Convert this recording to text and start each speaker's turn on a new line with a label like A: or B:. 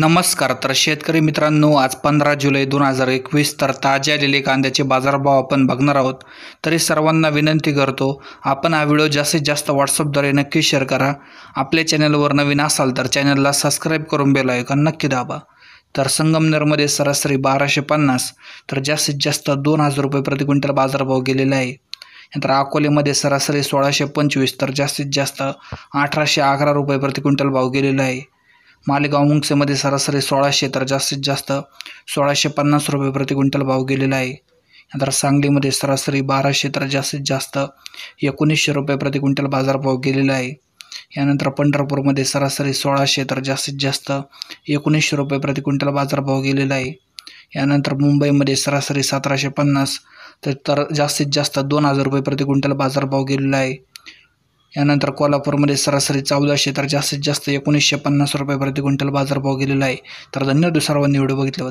A: नमस्कार तर शेतकरी मित्रांनो आज पंधरा जुलै दोन हजार एकवीस तर ताज्या आलेले कांद्याचे बाजारभाव आपण बघणार आहोत तरी सर्वांना विनंती करतो आपण हा व्हिडिओ जास्तीत जास्त व्हॉट्सअपद्वारे नक्की शेअर करा आपल्या चॅनलवर नवीन असाल तर चॅनलला सबस्क्राईब करून बेल आयकॉन नक्की दाबा तर संगमनेरमध्ये सरासरी बाराशे पन्नास तर जास्तीत जास्त दोन हजार रुपये प्रति क्विंटल बाजारभाव गेलेला आहे नंतर अकोलेमध्ये सरासरी सोळाशे पंचवीस तर जास्तीत जास्त अठराशे अकरा रुपये प्रति क्विंटल भाव गेलेला आहे मालेगाव मुंगसेमध्ये सरासरी सोळाशे तर जास्तीत जास्त सोळाशे पन्नास रुपये प्रति क्विंटल भाव गेलेला आहे नंतर सांगलीमध्ये सरासरी बाराशे तर जास्तीत जास्त एकोणीसशे रुपये प्रति क्विंटल बाजारभाव गेलेला आहे यानंतर पंढरपूरमध्ये सरासरी सोळाशे तर जास्तीत जास्त एकोणीसशे रुपये प्रति क्विंटल बाजारभाव गेलेला आहे यानंतर मुंबईमध्ये सरासरी सतराशे पन्नास तर जास्तीत जास्त दोन हजार रुपये प्रति क्विंटल बाजारभाव गेलेला आहे यानंतर कोल्हापूरमध्ये सरासरी चौदाशे तर जास्तीत जास्त एकोणीसशे पन्नास रुपये प्रति क्विंटल बाजारभाव गेलेला आहे तर धन्यवाद सर्वांनी व्हिडिओ बघितल्याबद्दल